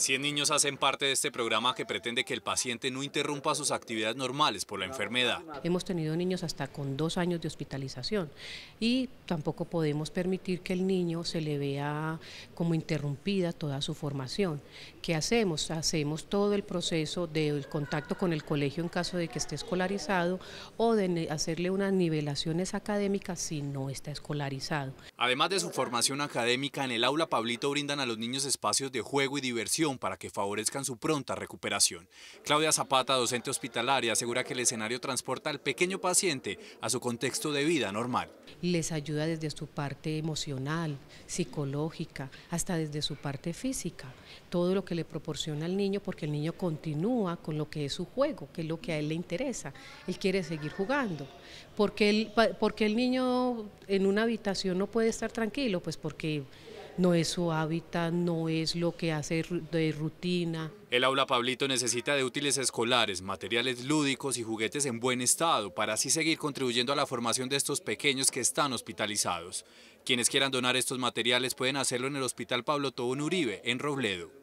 100 niños hacen parte de este programa que pretende que el paciente no interrumpa sus actividades normales por la enfermedad. Hemos tenido niños hasta con dos años de hospitalización y tampoco podemos permitir que el niño se le vea como interrumpida toda su formación. ¿Qué hacemos? Hacemos todo el proceso del contacto con el colegio en caso de que esté escolarizado o de hacerle unas nivelaciones académicas si no está escolarizado. Además de su formación académica, en el aula Pablito brindan a los niños espacios de juego y diversión para que favorezcan su pronta recuperación. Claudia Zapata, docente hospitalaria, asegura que el escenario transporta al pequeño paciente a su contexto de vida normal. Les ayuda desde su parte emocional, psicológica, hasta desde su parte física. Todo lo que le proporciona al niño porque el niño continúa con lo que es su juego, que es lo que a él le interesa. Él quiere seguir jugando. porque qué porque el niño en una habitación no puede estar tranquilo? Pues porque no es su hábitat, no es lo que hace de rutina. El aula Pablito necesita de útiles escolares, materiales lúdicos y juguetes en buen estado para así seguir contribuyendo a la formación de estos pequeños que están hospitalizados. Quienes quieran donar estos materiales pueden hacerlo en el Hospital Pablo Tobón Uribe, en Robledo.